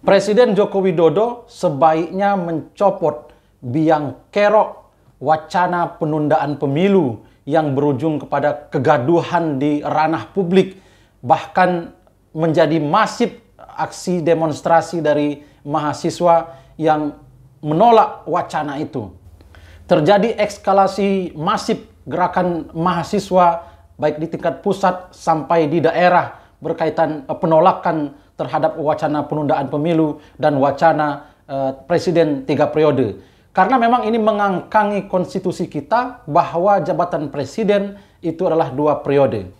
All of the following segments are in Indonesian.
Presiden Joko Widodo sebaiknya mencopot biang kerok wacana penundaan pemilu yang berujung kepada kegaduhan di ranah publik bahkan menjadi masif aksi demonstrasi dari mahasiswa yang menolak wacana itu. Terjadi ekskalasi masif gerakan mahasiswa baik di tingkat pusat sampai di daerah berkaitan penolakan terhadap wacana penundaan pemilu dan wacana uh, presiden tiga periode. Karena memang ini mengangkangi konstitusi kita bahwa jabatan presiden itu adalah dua periode.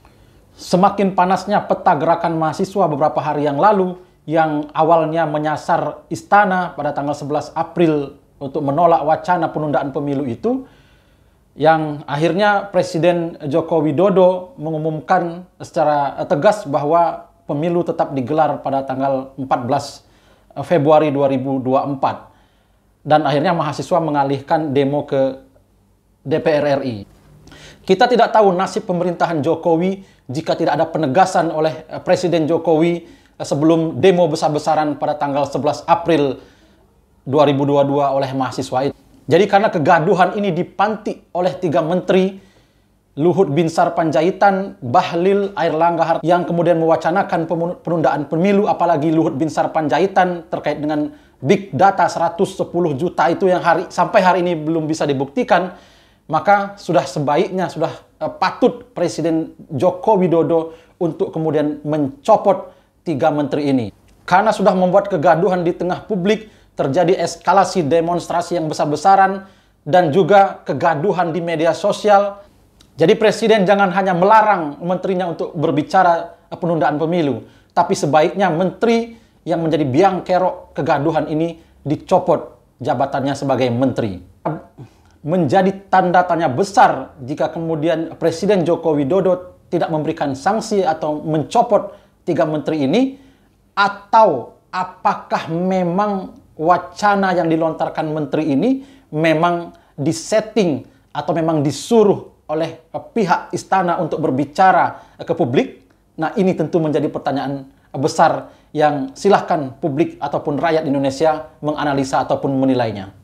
Semakin panasnya peta gerakan mahasiswa beberapa hari yang lalu yang awalnya menyasar istana pada tanggal 11 April untuk menolak wacana penundaan pemilu itu yang akhirnya Presiden Joko Widodo mengumumkan secara eh, tegas bahwa pemilu tetap digelar pada tanggal 14 eh, Februari 2024 dan akhirnya mahasiswa mengalihkan demo ke DPR RI. Kita tidak tahu nasib pemerintahan Jokowi jika tidak ada penegasan oleh eh, Presiden Jokowi eh, sebelum demo besar-besaran pada tanggal 11 April 2022 oleh mahasiswa itu. Jadi karena kegaduhan ini dipantik oleh tiga menteri Luhut Binsar Panjaitan, Bahlil Airlangga Hart yang kemudian mewacanakan penundaan pemilu apalagi Luhut Binsar Panjaitan terkait dengan big data 110 juta itu yang hari sampai hari ini belum bisa dibuktikan, maka sudah sebaiknya sudah eh, patut Presiden Joko Widodo untuk kemudian mencopot tiga menteri ini. Karena sudah membuat kegaduhan di tengah publik, terjadi eskalasi demonstrasi yang besar-besaran dan juga kegaduhan di media sosial jadi presiden jangan hanya melarang menterinya untuk berbicara penundaan pemilu, tapi sebaiknya menteri yang menjadi biang kerok kegaduhan ini dicopot jabatannya sebagai menteri. Menjadi tanda tanya besar jika kemudian Presiden Joko Widodo tidak memberikan sanksi atau mencopot tiga menteri ini atau apakah memang wacana yang dilontarkan menteri ini memang disetting atau memang disuruh oleh eh, pihak istana untuk berbicara eh, ke publik? Nah, ini tentu menjadi pertanyaan eh, besar yang silahkan publik ataupun rakyat Indonesia menganalisa ataupun menilainya.